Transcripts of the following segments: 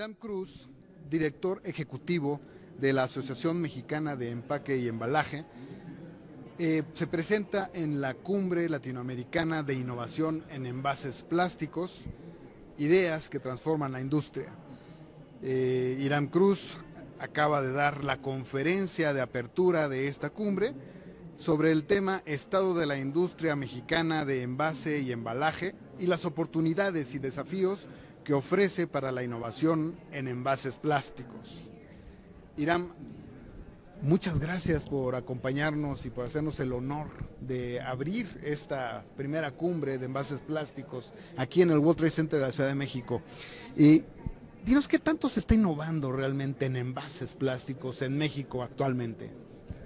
Irán Cruz, director ejecutivo de la Asociación Mexicana de Empaque y Embalaje, eh, se presenta en la Cumbre Latinoamericana de Innovación en Envases Plásticos, Ideas que Transforman la Industria. Eh, Irán Cruz acaba de dar la conferencia de apertura de esta cumbre sobre el tema Estado de la Industria Mexicana de Envase y Embalaje y las oportunidades y desafíos que ofrece para la innovación en envases plásticos. Irán, muchas gracias por acompañarnos y por hacernos el honor de abrir esta primera cumbre de envases plásticos aquí en el World Trade Center de la Ciudad de México. Y dinos qué tanto se está innovando realmente en envases plásticos en México actualmente.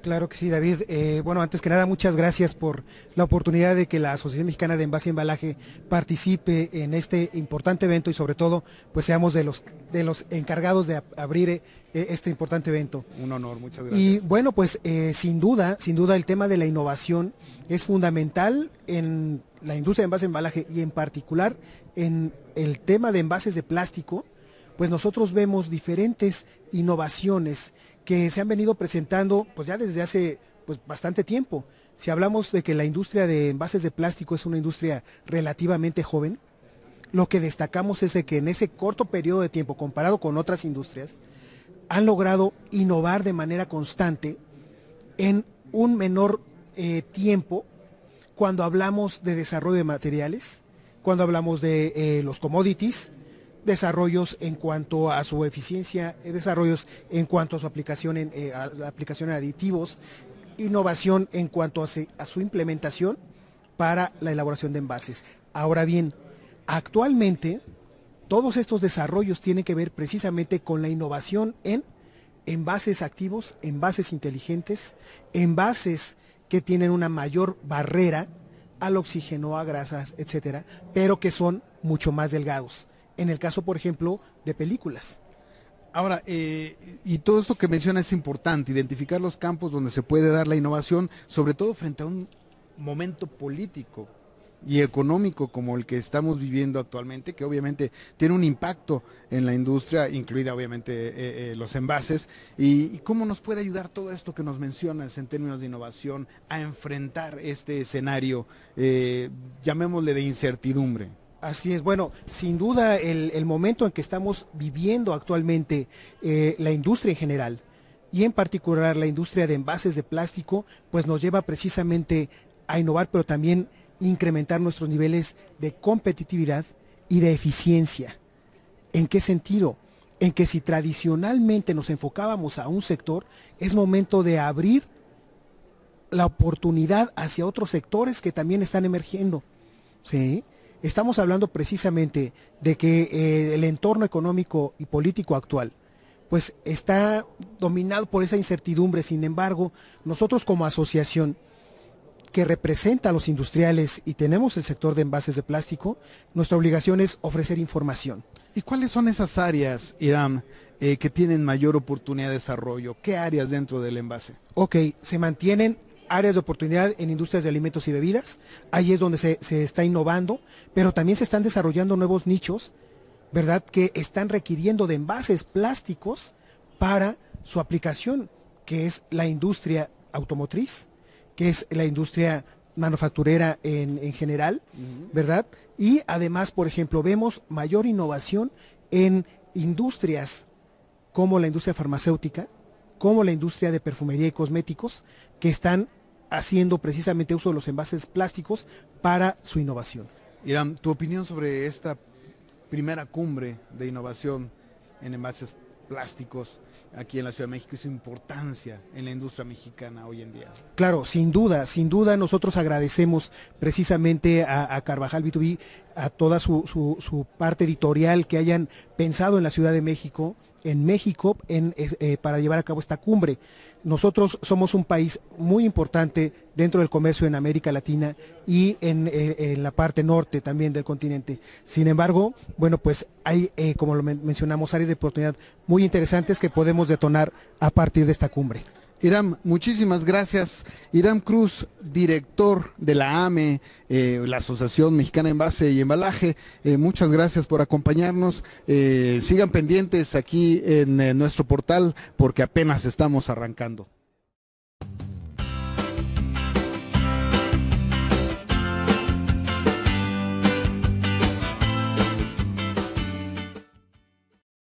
Claro que sí, David. Eh, bueno, antes que nada, muchas gracias por la oportunidad de que la Asociación Mexicana de Envase y Embalaje participe en este importante evento y sobre todo, pues seamos de los, de los encargados de abrir eh, este importante evento. Un honor, muchas gracias. Y bueno, pues eh, sin duda, sin duda el tema de la innovación es fundamental en la industria de envase y embalaje y en particular en el tema de envases de plástico, pues nosotros vemos diferentes innovaciones que se han venido presentando pues ya desde hace pues bastante tiempo. Si hablamos de que la industria de envases de plástico es una industria relativamente joven, lo que destacamos es que en ese corto periodo de tiempo, comparado con otras industrias, han logrado innovar de manera constante en un menor eh, tiempo cuando hablamos de desarrollo de materiales, cuando hablamos de eh, los commodities, desarrollos en cuanto a su eficiencia, eh, desarrollos en cuanto a su aplicación en eh, aplicación aditivos, innovación en cuanto a, su implementación para la elaboración de envases. Ahora bien, actualmente todos estos desarrollos tienen que ver precisamente con la innovación en envases activos, envases inteligentes, envases que tienen una mayor barrera al oxígeno, a grasas, etcétera, pero que son mucho más delgados en el caso, por ejemplo, de películas. Ahora, eh, y todo esto que menciona es importante, identificar los campos donde se puede dar la innovación, sobre todo frente a un momento político y económico como el que estamos viviendo actualmente, que obviamente tiene un impacto en la industria, incluida obviamente eh, eh, los envases, y, cómo nos puede ayudar todo esto que nos mencionas en términos de innovación a enfrentar este escenario, llamémosle de incertidumbre. Así es, bueno, sin duda el, momento en que estamos viviendo actualmente eh, la industria en general y en particular la industria de envases de plástico, pues nos lleva precisamente a innovar, pero también incrementar nuestros niveles de competitividad y de eficiencia. ¿En qué sentido? En que si tradicionalmente nos enfocábamos a un sector, es momento de abrir la oportunidad hacia otros sectores que también están emergiendo. ¿sí? estamos hablando precisamente de que eh, el entorno económico y político actual pues está dominado por esa incertidumbre. Sin embargo, nosotros como asociación que representa a los industriales y tenemos el sector de envases de plástico, nuestra obligación es ofrecer información. ¿Y cuáles son esas áreas, Irán, eh, que tienen mayor oportunidad de desarrollo? ¿Qué áreas dentro del envase? Ok, se mantienen áreas de oportunidad en industrias de alimentos y bebidas, ahí es donde se, está innovando, pero también se están desarrollando nuevos nichos, ¿verdad? Que están requiriendo de envases plásticos para su aplicación, que es la industria automotriz, que es la industria manufacturera en, general, ¿verdad? Y además, por ejemplo, vemos mayor innovación en industrias como la industria farmacéutica, como la industria de perfumería y cosméticos, que están haciendo precisamente uso de los envases plásticos para su innovación. Irán, tu opinión sobre esta primera cumbre de innovación en envases plásticos aquí en la Ciudad de México y su importancia en la industria mexicana hoy en día. Claro, sin duda, sin duda nosotros agradecemos precisamente a, Carvajal B2B, a toda su parte editorial que hayan pensado en la Ciudad de México, en México eh, para llevar a cabo esta cumbre. Nosotros somos un país muy importante dentro del comercio en América Latina y en, eh, la parte norte también del continente. Sin embargo, bueno, pues hay, eh, como lo mencionamos, áreas de oportunidad muy interesantes que podemos detonar a partir de esta cumbre. Iram, muchísimas gracias. Iram Cruz, director de la AME, eh, la Asociación Mexicana Envase y Embalaje, eh, muchas gracias por acompañarnos. Eh, sigan pendientes aquí en nuestro portal porque apenas estamos arrancando.